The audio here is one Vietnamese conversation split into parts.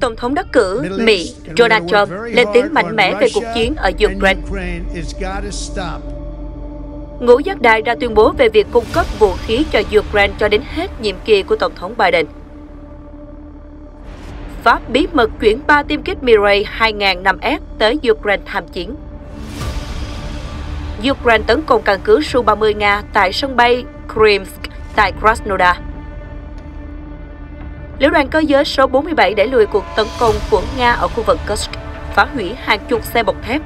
Tổng thống đắc cử Mỹ Donald Trump lên tiếng mạnh mẽ về cuộc chiến ở Ukraine. Ngũ giác đài ra tuyên bố về việc cung cấp vũ khí cho Ukraine cho đến hết nhiệm kỳ của Tổng thống Biden. Pháp bí mật chuyển 3 tiêm kích Mirai 2005S tới Ukraine tham chiến. Ukraine tấn công căn cứ Su-30 Nga tại sân bay Krymsk tại Krasnodar. Lữ đoàn cơ giới số 47 đẩy lùi cuộc tấn công của Nga ở khu vực Kursk, phá hủy hàng chục xe bọc thép.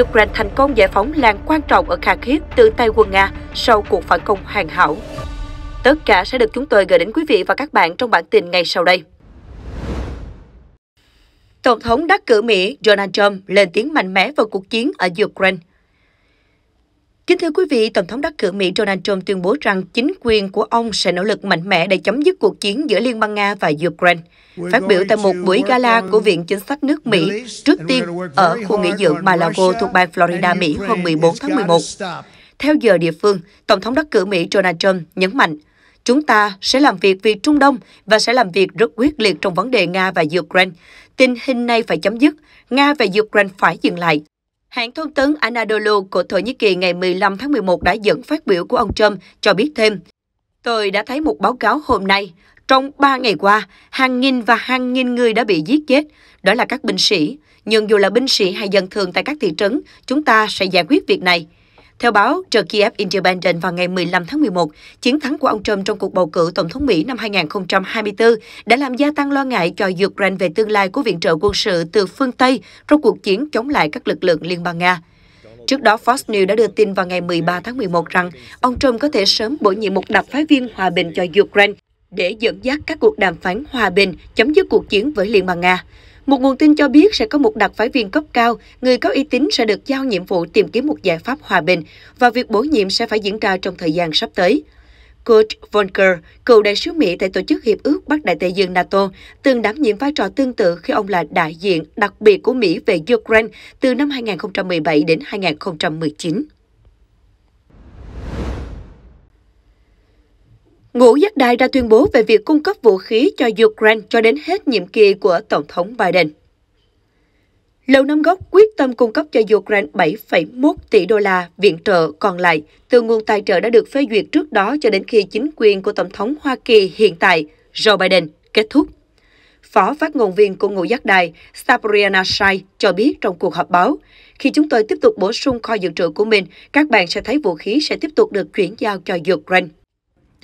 Ukraine thành công giải phóng làng quan trọng ở Kharkiv từ tay quân Nga sau cuộc phản công hoàn hảo. Tất cả sẽ được chúng tôi gửi đến quý vị và các bạn trong bản tin ngay sau đây. Tổng thống đắc cử Mỹ Donald Trump lên tiếng mạnh mẽ vào cuộc chiến ở Ukraine Kính thưa quý vị, Tổng thống đắc cử Mỹ Donald Trump tuyên bố rằng chính quyền của ông sẽ nỗ lực mạnh mẽ để chấm dứt cuộc chiến giữa Liên bang Nga và Ukraine. Phát biểu tại một buổi gala của Viện Chính sách nước Mỹ trước tiên ở khu nghỉ dưỡng Malago thuộc bang Florida, Mỹ hôm 14 tháng 11. Theo giờ địa phương, Tổng thống đắc cử Mỹ Donald Trump nhấn mạnh, chúng ta sẽ làm việc vì Trung Đông và sẽ làm việc rất quyết liệt trong vấn đề Nga và Ukraine. Tình hình này phải chấm dứt, Nga và Ukraine phải dừng lại. Hãng thông tấn Anadolu của Thổ Nhĩ Kỳ ngày 15 tháng 11 đã dẫn phát biểu của ông Trump cho biết thêm. Tôi đã thấy một báo cáo hôm nay. Trong 3 ngày qua, hàng nghìn và hàng nghìn người đã bị giết chết. Đó là các binh sĩ. Nhưng dù là binh sĩ hay dân thường tại các thị trấn, chúng ta sẽ giải quyết việc này. Theo báo The Kiev Independent vào ngày 15 tháng 11, chiến thắng của ông Trump trong cuộc bầu cử Tổng thống Mỹ năm 2024 đã làm gia tăng lo ngại cho Ukraine về tương lai của viện trợ quân sự từ phương Tây trong cuộc chiến chống lại các lực lượng Liên bang Nga. Trước đó, Fox News đã đưa tin vào ngày 13 tháng 11 rằng ông Trump có thể sớm bổ nhiệm một đặc phái viên hòa bình cho Ukraine để dẫn dắt các cuộc đàm phán hòa bình chấm dứt cuộc chiến với Liên bang Nga. Một nguồn tin cho biết sẽ có một đặc phái viên cấp cao, người có uy tín sẽ được giao nhiệm vụ tìm kiếm một giải pháp hòa bình và việc bổ nhiệm sẽ phải diễn ra trong thời gian sắp tới. Kurt Volker, cựu đại sứ Mỹ tại Tổ chức Hiệp ước Bắc Đại Tây Dương NATO, từng đảm nhiệm vai trò tương tự khi ông là đại diện đặc biệt của Mỹ về Ukraine từ năm 2017 đến 2019. Ngũ Giác Đai ra tuyên bố về việc cung cấp vũ khí cho Ukraine cho đến hết nhiệm kỳ của Tổng thống Biden. Lầu Năm Góc quyết tâm cung cấp cho Ukraine 7,1 tỷ đô la viện trợ còn lại từ nguồn tài trợ đã được phê duyệt trước đó cho đến khi chính quyền của Tổng thống Hoa Kỳ hiện tại, Joe Biden, kết thúc. Phó phát ngôn viên của Ngũ Giác Đài Sabrina Shai cho biết trong cuộc họp báo, khi chúng tôi tiếp tục bổ sung kho dự trữ của mình, các bạn sẽ thấy vũ khí sẽ tiếp tục được chuyển giao cho Ukraine.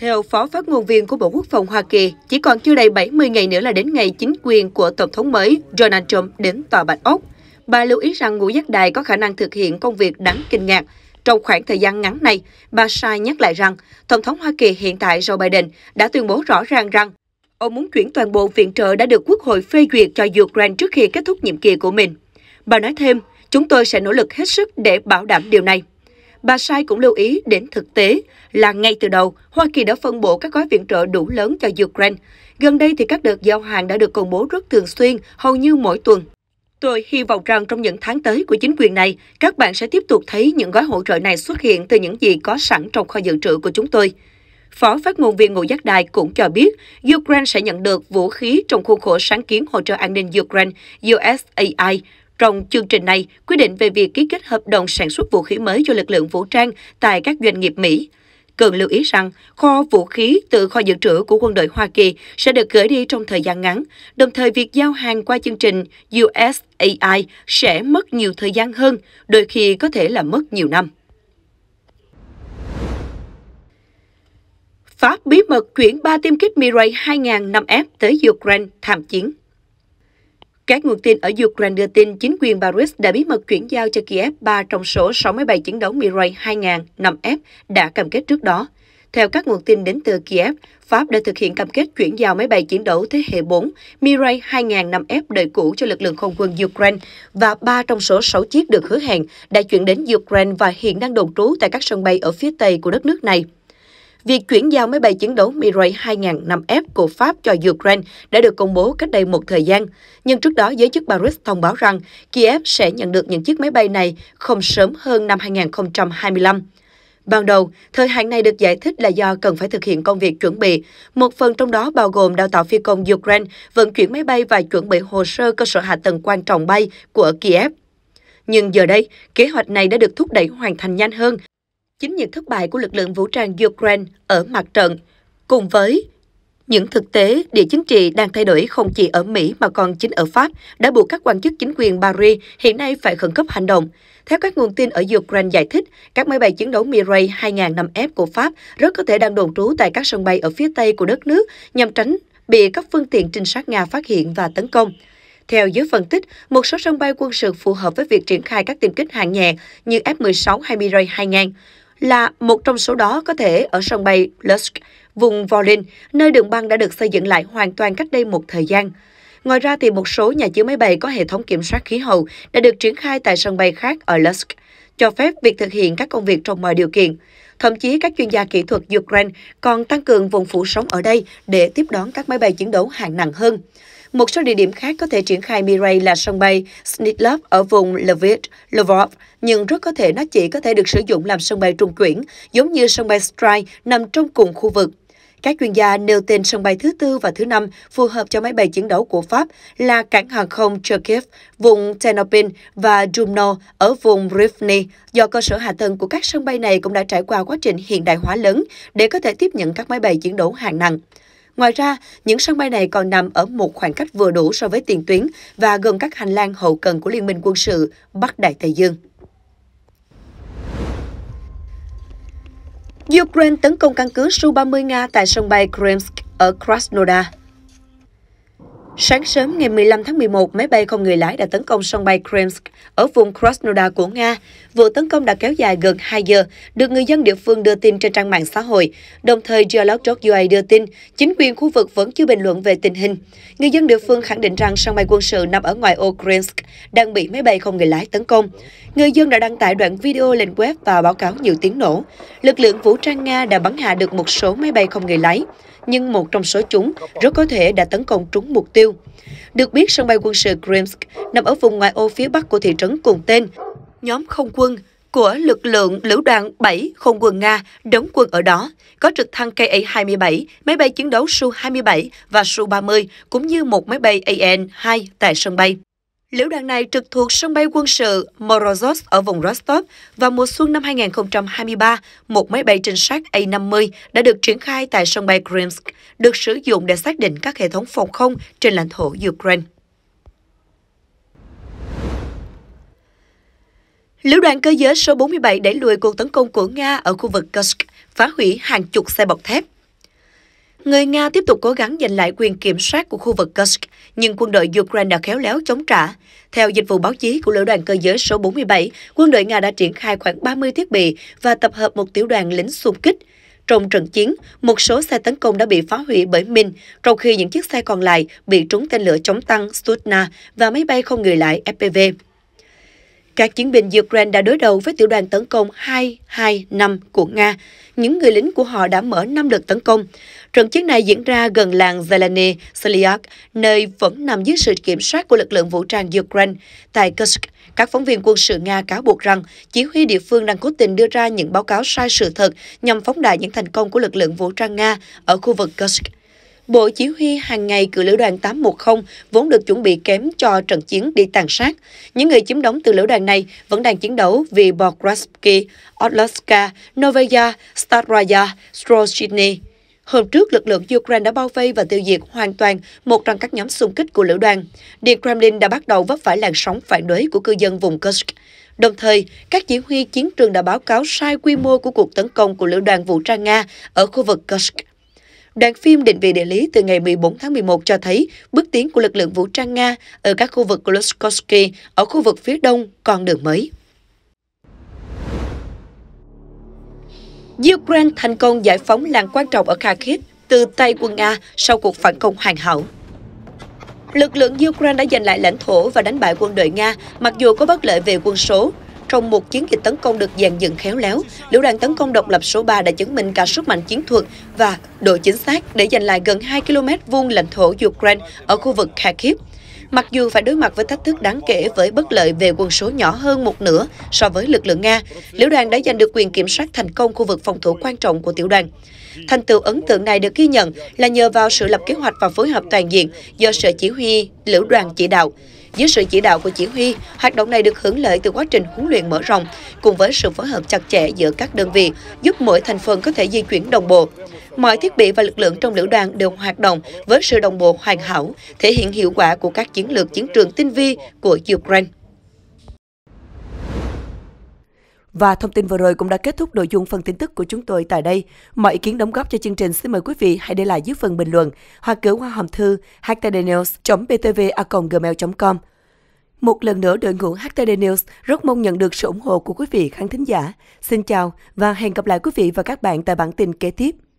Theo phó phát ngôn viên của Bộ Quốc phòng Hoa Kỳ, chỉ còn chưa đầy 70 ngày nữa là đến ngày chính quyền của Tổng thống mới Donald Trump đến Tòa Bạch Ốc. Bà lưu ý rằng ngũ giác đài có khả năng thực hiện công việc đáng kinh ngạc. Trong khoảng thời gian ngắn này, bà Sai nhắc lại rằng Tổng thống Hoa Kỳ hiện tại Joe Biden đã tuyên bố rõ ràng rằng ông muốn chuyển toàn bộ viện trợ đã được Quốc hội phê duyệt cho Ukraine trước khi kết thúc nhiệm kỳ của mình. Bà nói thêm, chúng tôi sẽ nỗ lực hết sức để bảo đảm điều này. Bà Sai cũng lưu ý đến thực tế là ngay từ đầu, Hoa Kỳ đã phân bổ các gói viện trợ đủ lớn cho Ukraine. Gần đây thì các đợt giao hàng đã được công bố rất thường xuyên, hầu như mỗi tuần. Tôi hy vọng rằng trong những tháng tới của chính quyền này, các bạn sẽ tiếp tục thấy những gói hỗ trợ này xuất hiện từ những gì có sẵn trong kho dự trữ của chúng tôi. Phó phát ngôn viên Ngũ Giác Đài cũng cho biết Ukraine sẽ nhận được vũ khí trong khuôn khổ sáng kiến hỗ trợ an ninh Ukraine USAI trong chương trình này, quy định về việc ký kết hợp đồng sản xuất vũ khí mới cho lực lượng vũ trang tại các doanh nghiệp Mỹ. Cần lưu ý rằng, kho vũ khí từ kho dự trữ của quân đội Hoa Kỳ sẽ được gửi đi trong thời gian ngắn, đồng thời việc giao hàng qua chương trình USAI sẽ mất nhiều thời gian hơn, đôi khi có thể là mất nhiều năm. Pháp bí mật chuyển 3 tiêm kích Mirai 2000 5F tới Ukraine tham chiến. Các nguồn tin ở Ukraine đưa tin chính quyền Paris đã bí mật chuyển giao cho Kiev 3 trong số 6 máy bay chiến đấu Mirage 2000 5F đã cam kết trước đó. Theo các nguồn tin đến từ Kiev, Pháp đã thực hiện cam kết chuyển giao máy bay chiến đấu thế hệ 4 Mirage 2000 5F đời cũ cho lực lượng không quân Ukraine và 3 trong số 6 chiếc được hứa hẹn đã chuyển đến Ukraine và hiện đang đồn trú tại các sân bay ở phía tây của đất nước này. Việc chuyển giao máy bay chiến đấu Mirage 2005F của Pháp cho Ukraine đã được công bố cách đây một thời gian. Nhưng trước đó, giới chức Paris thông báo rằng Kiev sẽ nhận được những chiếc máy bay này không sớm hơn năm 2025. Ban đầu, thời hạn này được giải thích là do cần phải thực hiện công việc chuẩn bị. Một phần trong đó bao gồm đào tạo phi công Ukraine, vận chuyển máy bay và chuẩn bị hồ sơ cơ sở hạ tầng quan trọng bay của Kiev. Nhưng giờ đây, kế hoạch này đã được thúc đẩy hoàn thành nhanh hơn chính những thất bại của lực lượng vũ trang Ukraine ở mặt trận, cùng với những thực tế địa chính trị đang thay đổi không chỉ ở Mỹ mà còn chính ở Pháp đã buộc các quan chức chính quyền Paris hiện nay phải khẩn cấp hành động. Theo các nguồn tin ở Ukraine giải thích, các máy bay chiến đấu Mirage 2005F của Pháp rất có thể đang đồn trú tại các sân bay ở phía tây của đất nước nhằm tránh bị các phương tiện trinh sát Nga phát hiện và tấn công. Theo giới phân tích, một số sân bay quân sự phù hợp với việc triển khai các tiêm kích hạng nhẹ như F-16 hay Mirage 2000 là một trong số đó có thể ở sân bay Lusk, vùng Volin, nơi đường băng đã được xây dựng lại hoàn toàn cách đây một thời gian. Ngoài ra thì một số nhà chứa máy bay có hệ thống kiểm soát khí hậu đã được triển khai tại sân bay khác ở Lusk, cho phép việc thực hiện các công việc trong mọi điều kiện. Thậm chí các chuyên gia kỹ thuật Ukraine còn tăng cường vùng phủ sóng ở đây để tiếp đón các máy bay chiến đấu hạng nặng hơn. Một số địa điểm khác có thể triển khai Mirai là sân bay Snidlov ở vùng Lviv, Lvov, nhưng rất có thể nó chỉ có thể được sử dụng làm sân bay trung chuyển, giống như sân bay Strai nằm trong cùng khu vực. Các chuyên gia nêu tên sân bay thứ tư và thứ năm phù hợp cho máy bay chiến đấu của Pháp là cảng hàng không Cherkiv, vùng Tenopin và Dumno ở vùng Rivne. Do cơ sở hạ tầng của các sân bay này cũng đã trải qua quá trình hiện đại hóa lớn để có thể tiếp nhận các máy bay chiến đấu hạng nặng. Ngoài ra, những sân bay này còn nằm ở một khoảng cách vừa đủ so với tiền tuyến và gần các hành lang hậu cần của Liên minh quân sự Bắc Đại Tây Dương. Ukraine tấn công căn cứ Su-30 Nga tại sân bay Kremsk ở Krasnodar. Sáng sớm ngày 15 tháng 11, máy bay không người lái đã tấn công sân bay Kremsk ở vùng Krasnodar của Nga. Vụ tấn công đã kéo dài gần 2 giờ, được người dân địa phương đưa tin trên trang mạng xã hội. Đồng thời, Dialog.ua e đưa tin, chính quyền khu vực vẫn chưa bình luận về tình hình. Người dân địa phương khẳng định rằng sân bay quân sự nằm ở ngoài ô đang bị máy bay không người lái tấn công. Người dân đã đăng tải đoạn video lên web và báo cáo nhiều tiếng nổ. Lực lượng vũ trang Nga đã bắn hạ được một số máy bay không người lái nhưng một trong số chúng rất có thể đã tấn công trúng mục tiêu. Được biết, sân bay quân sự Kremsk nằm ở vùng ngoại ô phía bắc của thị trấn cùng tên. Nhóm không quân của lực lượng lữ đoàn 7 không quân Nga đóng quân ở đó, có trực thăng KA-27, máy bay chiến đấu Su-27 và Su-30, cũng như một máy bay AN-2 tại sân bay. Lữ đoàn này trực thuộc sân bay quân sự Morozov ở vùng Rostov và mùa xuân năm 2023, một máy bay trinh sát A-50 đã được triển khai tại sân bay Krymsk, được sử dụng để xác định các hệ thống phòng không trên lãnh thổ Ukraine. Lữ đoàn cơ giới số 47 đẩy lùi cuộc tấn công của Nga ở khu vực Kursk, phá hủy hàng chục xe bọc thép. Người Nga tiếp tục cố gắng giành lại quyền kiểm soát của khu vực Kursk, nhưng quân đội Ukraine đã khéo léo chống trả. Theo dịch vụ báo chí của Lữ đoàn cơ giới số 47, quân đội Nga đã triển khai khoảng 30 thiết bị và tập hợp một tiểu đoàn lính xung kích. Trong trận chiến, một số xe tấn công đã bị phá hủy bởi min, trong khi những chiếc xe còn lại bị trúng tên lửa chống tăng Stutna và máy bay không người lái FPV. Các chiến binh Ukraine đã đối đầu với tiểu đoàn tấn công 225 của Nga. Những người lính của họ đã mở 5 đợt tấn công. Trận chiến này diễn ra gần làng Zeleny, Seliak, nơi vẫn nằm dưới sự kiểm soát của lực lượng vũ trang Ukraine. Tại Kursk, các phóng viên quân sự Nga cáo buộc rằng chỉ huy địa phương đang cố tình đưa ra những báo cáo sai sự thật nhằm phóng đại những thành công của lực lượng vũ trang Nga ở khu vực Kursk. Bộ chỉ huy hàng ngày cử lữ đoàn 810 vốn được chuẩn bị kém cho trận chiến đi tàn sát. Những người chiếm đóng từ lữ đoàn này vẫn đang chiến đấu vì Bograski, Odloska, Novaya, Staraya, Strochny. Hôm trước, lực lượng Ukraine đã bao vây và tiêu diệt hoàn toàn một trong các nhóm xung kích của lữ đoàn. Điện Kremlin đã bắt đầu vấp phải làn sóng phản đối của cư dân vùng Kursk. Đồng thời, các chỉ huy chiến trường đã báo cáo sai quy mô của cuộc tấn công của lữ đoàn vũ trang Nga ở khu vực Kursk. Đoạn phim định vị địa lý từ ngày 14 tháng 11 cho thấy bước tiến của lực lượng vũ trang Nga ở các khu vực Kloshkovsky ở khu vực phía đông còn đường mới. Ukraine thành công giải phóng làng quan trọng ở Kharkiv từ tay quân Nga sau cuộc phản công hoàn hảo. Lực lượng Ukraine đã giành lại lãnh thổ và đánh bại quân đội Nga mặc dù có bất lợi về quân số, trong một chiến dịch tấn công được dàn dựng khéo léo, Lữ đoàn tấn công độc lập số 3 đã chứng minh cả sức mạnh chiến thuật và độ chính xác để giành lại gần 2 km vuông lãnh thổ Ukraine ở khu vực Kharkiv. Mặc dù phải đối mặt với thách thức đáng kể với bất lợi về quân số nhỏ hơn một nửa so với lực lượng Nga, Lữ đoàn đã giành được quyền kiểm soát thành công khu vực phòng thủ quan trọng của tiểu đoàn. Thành tựu ấn tượng này được ghi nhận là nhờ vào sự lập kế hoạch và phối hợp toàn diện do Sở Chỉ huy Lữ đoàn chỉ đạo. Dưới sự chỉ đạo của chỉ huy, hoạt động này được hưởng lợi từ quá trình huấn luyện mở rộng, cùng với sự phối hợp chặt chẽ giữa các đơn vị, giúp mỗi thành phần có thể di chuyển đồng bộ. Mọi thiết bị và lực lượng trong lữ đoàn đều hoạt động với sự đồng bộ hoàn hảo, thể hiện hiệu quả của các chiến lược chiến trường tinh vi của Ukraine. Và thông tin vừa rồi cũng đã kết thúc nội dung phần tin tức của chúng tôi tại đây. Mọi ý kiến đóng góp cho chương trình xin mời quý vị hãy để lại dưới phần bình luận hoặc gửi qua hòm thư htdnews.btv.gmail.com. Một lần nữa đội ngũ HTD News rất mong nhận được sự ủng hộ của quý vị khán thính giả. Xin chào và hẹn gặp lại quý vị và các bạn tại bản tin kế tiếp.